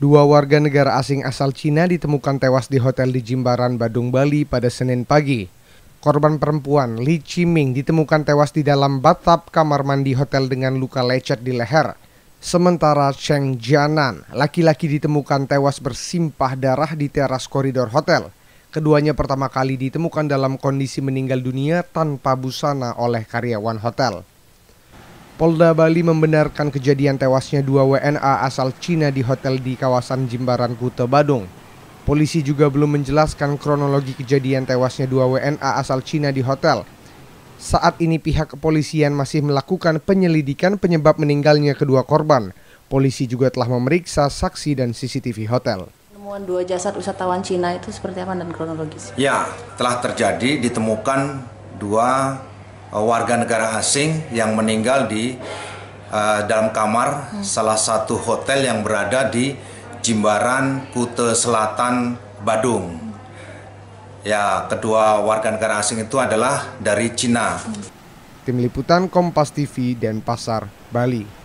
Dua warga negara asing asal Cina ditemukan tewas di hotel di Jimbaran, Badung, Bali pada Senin pagi. Korban perempuan Li Chiming ditemukan tewas di dalam bathtub kamar mandi hotel dengan luka lecet di leher. Sementara Cheng Jianan, laki-laki ditemukan tewas bersimpah darah di teras koridor hotel. Keduanya pertama kali ditemukan dalam kondisi meninggal dunia tanpa busana oleh karyawan hotel. Polda Bali membenarkan kejadian tewasnya dua WNA asal Cina di hotel di kawasan Jimbaran Kuta, Badung. Polisi juga belum menjelaskan kronologi kejadian tewasnya dua WNA asal Cina di hotel. Saat ini pihak kepolisian masih melakukan penyelidikan penyebab meninggalnya kedua korban. Polisi juga telah memeriksa saksi dan CCTV hotel. Penemuan dua jasad wisatawan Cina itu seperti apa dan kronologis? Ya, telah terjadi ditemukan dua Eh, warga negara asing yang meninggal di uh, dalam kamar hmm. salah satu hotel yang berada di Jimbaran, Kute Selatan, Badung. Ya, kedua warga negara asing itu adalah dari Cina. Hmm. Tim Liputan Kompas TV dan Pasar, Bali.